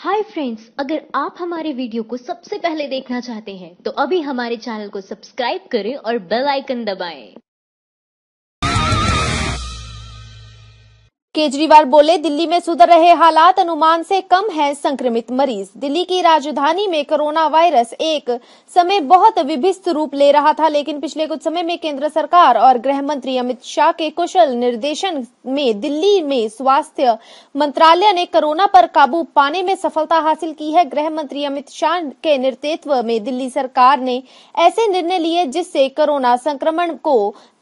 Hi friends अगर आप हमारे वीडियो को सबसे पहले देखना चाहते हैं तो अभी हमारे चैनल को सब्सक्राइब करें और बेल आइकन दबाएं। केजरीवाल बोले दिल्ली में सुधर रहे हालात अनुमान से कम हैं संक्रमित मरीज दिल्ली की राजधानी में कोरोना वायरस एक समय बहुत विभिस्त रूप ले रहा था लेकिन पिछले कुछ समय में केंद्र सरकार और गृह मंत्री अमित शाह के कुशल निर्देशन में दिल्ली में स्वास्थ्य मंत्रालय ने कोरोना पर काबू पाने में सफलता हासिल की है गृह मंत्री अमित शाह के नेतृत्व में दिल्ली सरकार ने ऐसे निर्णय लिए जिससे कोरोना संक्रमण को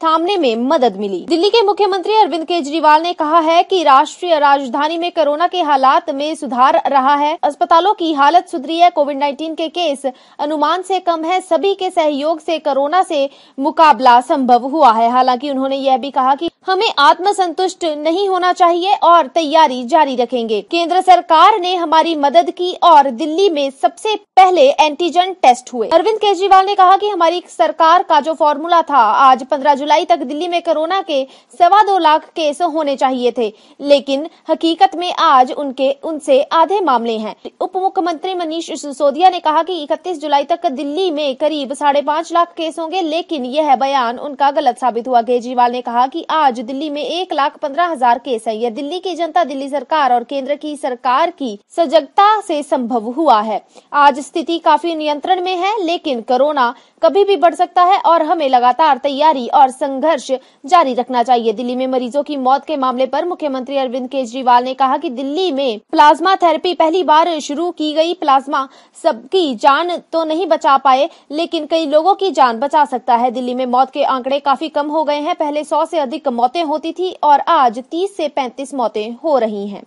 थामने में मदद मिली दिल्ली के मुख्यमंत्री अरविंद केजरीवाल ने कहा है कि राष्ट्रीय राजधानी में कोरोना के हालात में सुधार रहा है अस्पतालों की हालत सुधरी है कोविड 19 के केस अनुमान से कम है सभी के सहयोग से कोरोना से मुकाबला संभव हुआ है हालांकि उन्होंने यह भी कहा कि हमें आत्मसंतुष्ट नहीं होना चाहिए और तैयारी जारी रखेंगे केंद्र सरकार ने हमारी मदद की और दिल्ली में सबसे पहले एंटीजन टेस्ट हुए अरविंद केजरीवाल ने कहा कि हमारी सरकार का जो फॉर्मूला था आज 15 जुलाई तक दिल्ली में कोरोना के सवा दो लाख केस होने चाहिए थे लेकिन हकीकत में आज उनके उनसे आधे मामले हैं उप मुख्यमंत्री मनीष सिसोदिया ने कहा कि 31 जुलाई तक दिल्ली में करीब साढ़े पाँच लाख केस होंगे लेकिन यह बयान उनका गलत साबित हुआ केजरीवाल ने कहा कि आज आज दिल्ली में एक लाख पंद्रह हजार केस है यह दिल्ली की जनता दिल्ली सरकार और केंद्र की सरकार की सजगता से संभव हुआ है आज स्थिति काफी नियंत्रण में है लेकिन कोरोना कभी भी बढ़ सकता है और हमें लगातार तैयारी और संघर्ष जारी रखना चाहिए दिल्ली में मरीजों की मौत के मामले पर मुख्यमंत्री अरविंद केजरीवाल ने कहा कि दिल्ली में प्लाज्मा थेरेपी पहली बार शुरू की गई प्लाज्मा सबकी जान तो नहीं बचा पाए लेकिन कई लोगों की जान बचा सकता है दिल्ली में मौत के आंकड़े काफी कम हो गए हैं पहले सौ से अधिक मौत मौतें होती थी और आज 30 से 35 मौतें हो रही हैं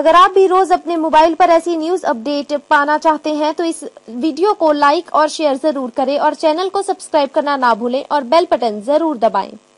अगर आप भी रोज अपने मोबाइल पर ऐसी न्यूज अपडेट पाना चाहते हैं तो इस वीडियो को लाइक और शेयर जरूर करें और चैनल को सब्सक्राइब करना ना भूलें और बेल बटन जरूर दबाएं